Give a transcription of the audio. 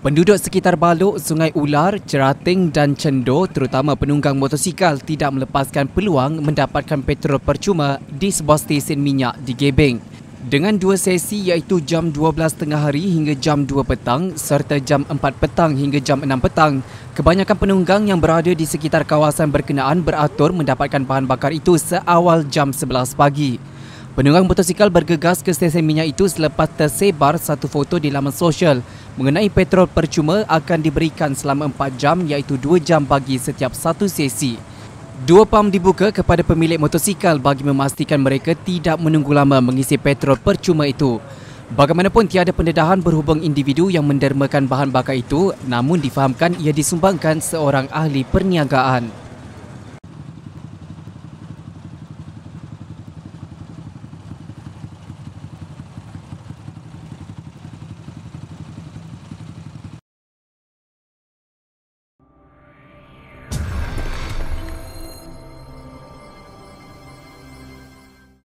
Penduduk sekitar Balok, Sungai Ular, Cerating dan Cendo, terutama penunggang motosikal tidak melepaskan peluang mendapatkan petrol percuma di sebuah stesen minyak di Gebeng. Dengan dua sesi iaitu jam 12 tengah hari hingga jam 2 petang serta jam 4 petang hingga jam 6 petang, kebanyakan penunggang yang berada di sekitar kawasan berkenaan beratur mendapatkan bahan bakar itu seawal jam 11 pagi. Penunggang motosikal bergegas ke stesen minyak itu selepas tersebar satu foto di laman sosial mengenai petrol percuma akan diberikan selama 4 jam iaitu 2 jam bagi setiap satu sesi. Dua pam dibuka kepada pemilik motosikal bagi memastikan mereka tidak menunggu lama mengisi petrol percuma itu. Bagaimanapun tiada pendedahan berhubung individu yang mendermakan bahan bakar itu namun difahamkan ia disumbangkan seorang ahli perniagaan.